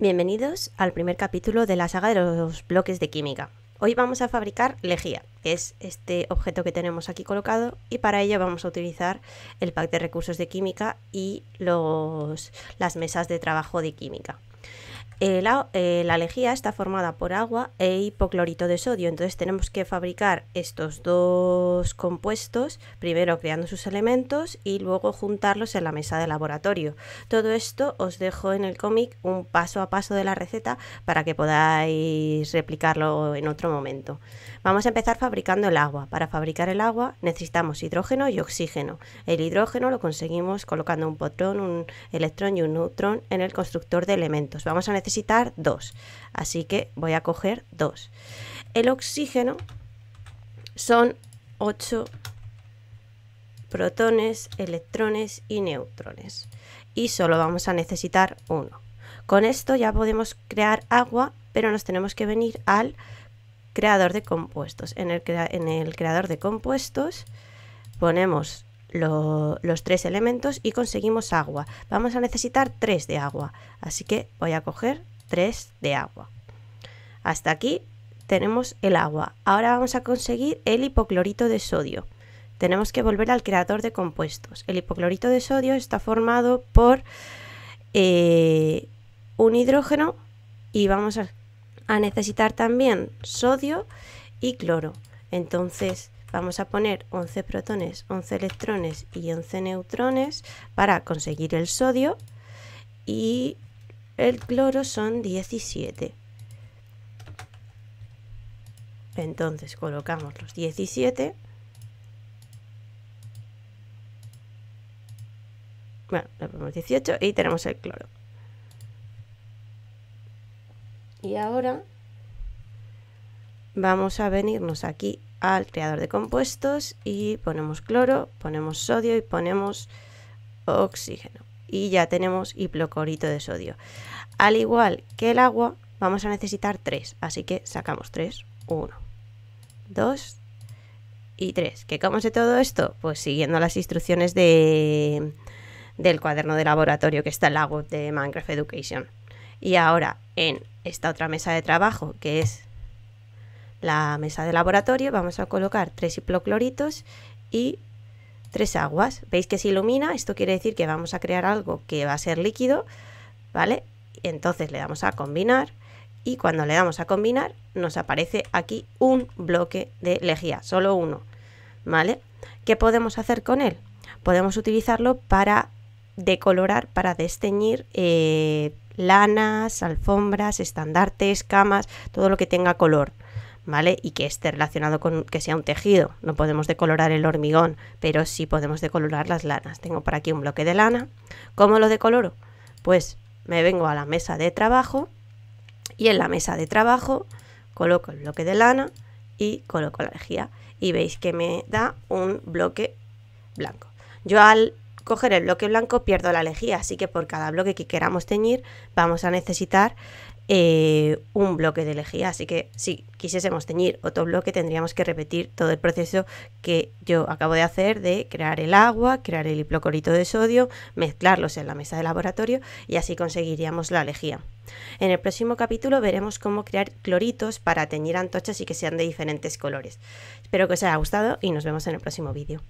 Bienvenidos al primer capítulo de la saga de los bloques de química. Hoy vamos a fabricar lejía, que es este objeto que tenemos aquí colocado, y para ello vamos a utilizar el pack de recursos de química y los, las mesas de trabajo de química. Eh, la, alejía eh, lejía está formada por agua e hipoclorito de sodio, entonces tenemos que fabricar estos dos compuestos, primero creando sus elementos y luego juntarlos en la mesa de laboratorio. Todo esto os dejo en el cómic un paso a paso de la receta para que podáis replicarlo en otro momento. Vamos a empezar fabricando el agua. Para fabricar el agua necesitamos hidrógeno y oxígeno. El hidrógeno lo conseguimos colocando un potrón, un electrón y un neutrón en el constructor de elementos Vamos a necesitar dos. Así que voy a coger dos. El oxígeno son 8 protones, electrones y neutrones. Y solo vamos a necesitar uno. Con esto ya podemos crear agua, pero nos tenemos que venir al creador de compuestos. En el, en el creador de compuestos ponemos los tres elementos y conseguimos agua. Vamos a necesitar tres de agua, así que voy a coger tres de agua. Hasta aquí tenemos el agua. Ahora vamos a conseguir el hipoclorito de sodio. Tenemos que volver al creador de compuestos. El hipoclorito de sodio está formado por eh, un hidrógeno y vamos a necesitar también sodio y cloro. Entonces vamos a poner 11 protones, 11 electrones y 11 neutrones para conseguir el sodio y el cloro son 17. Entonces colocamos los 17. Bueno, le ponemos 18 y tenemos el cloro. Y ahora vamos a venirnos aquí al creador de compuestos y ponemos cloro, ponemos sodio y ponemos oxígeno. Y ya tenemos hiplocorito de sodio. Al igual que el agua, vamos a necesitar tres, así que sacamos 3, 1, 2 y 3. ¿Qué cómo de todo esto? Pues siguiendo las instrucciones del cuaderno de laboratorio que está en la web de Minecraft Education. Y ahora en esta otra mesa de trabajo, que es la mesa de laboratorio vamos a colocar tres hipocloritos y tres aguas. ¿Veis que se ilumina? Esto quiere decir que vamos a crear algo que va a ser líquido, ¿vale? Entonces le damos a combinar y cuando le damos a combinar nos aparece aquí un bloque de lejía, solo uno, ¿vale? ¿Qué podemos hacer con él? Podemos utilizarlo para decolorar, para desteñir eh, lanas, alfombras, estandartes, camas, todo lo que tenga color, ¿vale? Y que esté relacionado con que sea un tejido. No podemos decolorar el hormigón, pero sí podemos decolorar las lanas. Tengo por aquí un bloque de lana. ¿Cómo lo decoloro? Pues me vengo a la mesa de trabajo y en la mesa de trabajo coloco el bloque de lana y coloco la lejía. Y veis que me da un bloque blanco. Yo al coger el bloque blanco pierdo la lejía, así que por cada bloque que queramos teñir vamos a necesitar eh, un bloque de lejía. Así que si quisiésemos teñir otro bloque tendríamos que repetir todo el proceso que yo acabo de hacer de crear el agua, crear el hipoclorito de sodio, mezclarlos en la mesa de laboratorio y así conseguiríamos la lejía. En el próximo capítulo veremos cómo crear cloritos para teñir antochas y que sean de diferentes colores. Espero que os haya gustado y nos vemos en el próximo vídeo.